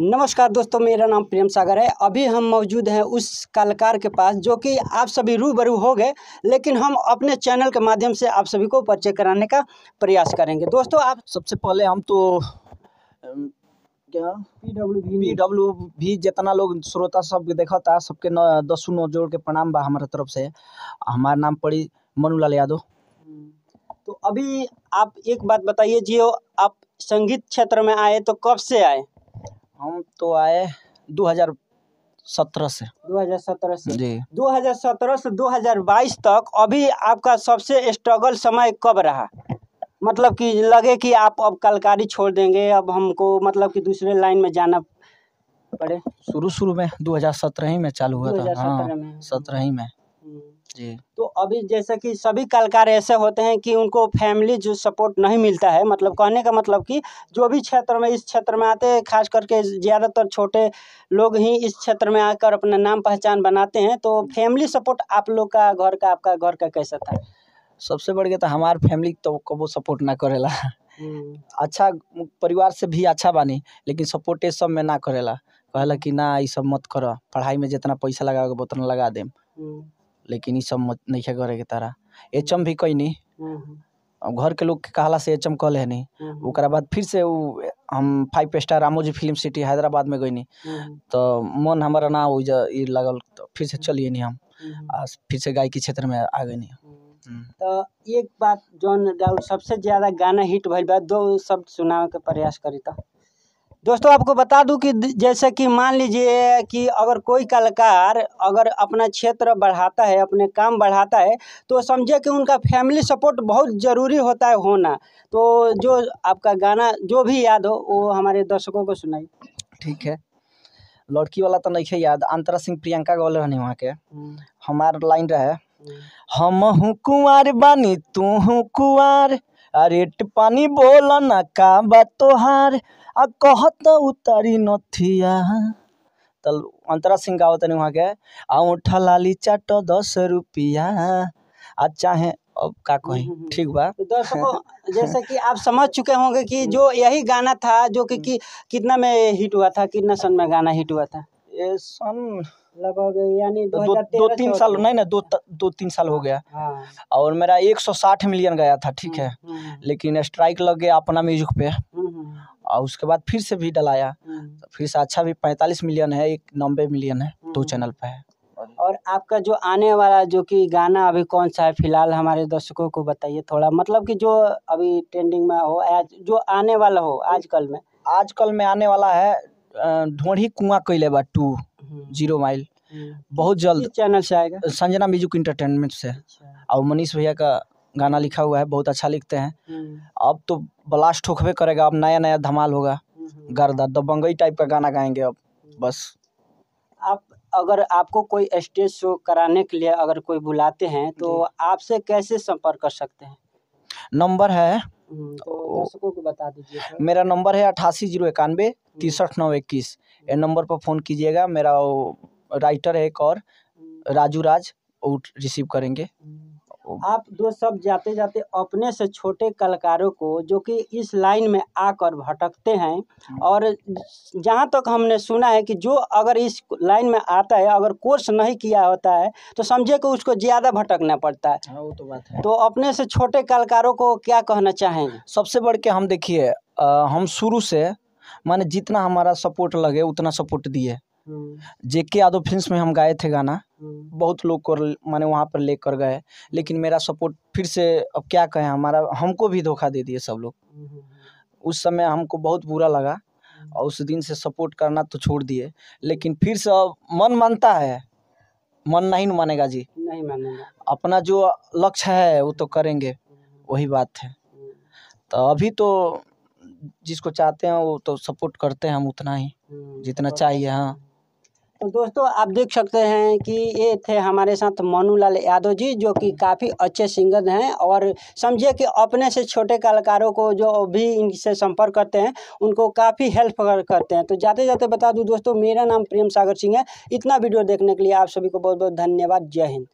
नमस्कार दोस्तों मेरा नाम प्रेम सागर है अभी हम मौजूद हैं उस कलाकार के पास जो कि आप सभी रूबरू हो गए लेकिन हम अपने चैनल के माध्यम से आप सभी को परिचय कराने का प्रयास करेंगे दोस्तों आप सबसे पहले हम तो क्या पी डब्ल्यू भी पी डब्ल्यू भी जितना लोग श्रोता सब देखा था सबके न दसु नौ जोड़ के प्रणाम बा हमारे तरफ से हमारा नाम पड़ी मनुलाल यादव तो अभी आप एक बात बताइए जियो आप संगीत क्षेत्र में आए तो कब से आए हम तो आए दो हजार सत्रह से 2017 से जी 2017 से 2022 तक अभी आपका सबसे स्ट्रगल समय कब रहा मतलब कि लगे कि आप अब कलकारी छोड़ देंगे अब हमको मतलब कि दूसरे लाइन में जाना पड़े शुरू शुरू में 2017 ही में चालू हुआ था हाँ, सत्रह ही में जी तो अभी जैसे कि सभी कलाकार ऐसे होते हैं कि उनको फैमिली जो सपोर्ट नहीं मिलता है मतलब कहने का मतलब कि जो भी क्षेत्र में इस क्षेत्र में आते हैं खास करके ज़्यादातर छोटे लोग ही इस क्षेत्र में आकर अपना नाम पहचान बनाते हैं तो फैमिली सपोर्ट आप लोग का घर का आपका घर का कैसा था सबसे बढ़ गया तो हमारे फैमिली तो कबो सपोर्ट ना करेला हम्म। अच्छा परिवार से भी अच्छा बानी लेकिन सपोर्ट सब में ना करेला कहला कि ना ये सब मत करो पढ़ाई में जितना पैसा लगाओगे उतना लगा दे हम्म। लेकिन इस सब नहीं करे तारा एच एम भी कैनी हम्म। घर के लोग कहला से एच एम कल है बाद फिर से उ, हम five star Ramoji film city Hyderabad में गईनी हम्म। तो मन हमारा ना हो लगल तो फिर से चलिए नहीं हम हम्म। आ, फिर से गायकी क्षेत्र में आ गई तो एक बात जो सबसे ज़्यादा गाना हिट भइल बा दो शब्द सुना के प्रयास करी तो दोस्तों आपको बता दूं कि जैसे कि मान लीजिए कि अगर कोई कलाकार अगर अपना क्षेत्र बढ़ाता है अपने काम बढ़ाता है तो समझे कि उनका फैमिली सपोर्ट बहुत ज़रूरी होता है होना तो जो आपका गाना जो भी याद हो वो हमारे दर्शकों को सुनाई ठीक है लड़की वाला तो नहीं है याद अंतरा सिंह प्रियंका गौल रहनी वहाँ के हम्म। हमार लाइन रहे हम्म। हम कुंवर बानी तू कुर अरे पानी बोला ना का बा तोहार आ कहत उतारी नथिया तल अंतरा सिंह गावत वहाँ के औठा लाली चाट दस रुपया आ चाहे अब का कहें हम्म, हम्म, ठीक बा हम्म। दर्शकों जैसे कि आप समझ चुके होंगे कि जो यही गाना था जो कि, कि कितना में हिट हुआ था कितना सन में गाना हिट हुआ था ये सन लगभग यानी दो, दो, तीन साल नहीं ना दो दो तीन साल हो गया हाँ। और मेरा 160 मिलियन गया था ठीक है लेकिन स्ट्राइक लग गया अपना म्यूजिक पे और उसके बाद फिर से भी डलाया हम्म। तो फिर से अच्छा भी पैंतालीस मिलियन है एक नब्बे मिलियन है दो हम्म। चैनल पे है और आपका जो आने वाला जो कि गाना अभी कौन सा है फिलहाल हमारे दर्शकों को बताइए थोड़ा मतलब कि जो अभी ट्रेंडिंग में हो आज जो आने वाला हो आजकल में आजकल में आने वाला है ढोढ़ी कुआ कैले बा टू हम्म। जीरो माइल बहुत जल्द चैनल से आएगा संजना म्यूजिक इंटरटेनमेंट से अच्छा। और मनीष भैया का गाना लिखा हुआ है बहुत अच्छा लिखते हैं हम्म। अब तो ब्लास्ट ठोकबे करेगा अब नया नया धमाल होगा गर्दा दबंगई टाइप का गाना गाएंगे अब हम्म। बस आप अगर आपको कोई स्टेज शो कराने के लिए अगर कोई बुलाते हैं तो आपसे कैसे संपर्क कर सकते हैं नंबर है हम्म, तो को बता दीजिए मेरा नंबर है अठासी जीरो इक्यानवे तिरसठ नौ इक्कीस ये नंबर पर फ़ोन कीजिएगा मेरा राइटर है एक और राजू राज रिसीव करेंगे आप दो सब जाते जाते अपने से छोटे कलाकारों को जो कि इस लाइन में आकर भटकते हैं हाँ। और जहाँ तक हमने सुना है कि जो अगर इस लाइन में आता है अगर कोर्स नहीं किया होता है तो समझे कि उसको ज़्यादा भटकना पड़ता है हाँ, वो तो बात है तो अपने से छोटे कलाकारों को क्या कहना चाहेंगे सबसे बढ़ के हम देखिए हम शुरू से माने जितना हमारा सपोर्ट लगे उतना सपोर्ट दिए जेके यादव फिल्म में हम गाए थे गाना हम्म। बहुत लोग को माने वहाँ पर लेकर गए लेकिन मेरा सपोर्ट फिर से अब क्या कहें हमारा हमको भी धोखा दे दिए सब लोग हम्म, हम्म, उस समय हमको बहुत बुरा लगा और उस दिन से सपोर्ट करना तो छोड़ दिए लेकिन फिर से अब मन मानता है मन नहीं मानेगा जी नहीं मानेगा अपना जो लक्ष्य है वो तो करेंगे वही बात है तो अभी तो जिसको चाहते हैं वो तो सपोर्ट करते हैं हम उतना ही जितना चाहिए हाँ तो दोस्तों आप देख सकते हैं कि ये थे हमारे साथ मोनू लाल यादव जी जो कि काफ़ी अच्छे सिंगर हैं और समझिए कि अपने से छोटे कलाकारों को जो भी इनसे संपर्क करते हैं उनको काफ़ी हेल्प करते हैं तो जाते जाते बता दूं दोस्तों मेरा नाम प्रेम सागर सिंह है इतना वीडियो देखने के लिए आप सभी को बहुत बहुत धन्यवाद जय हिंद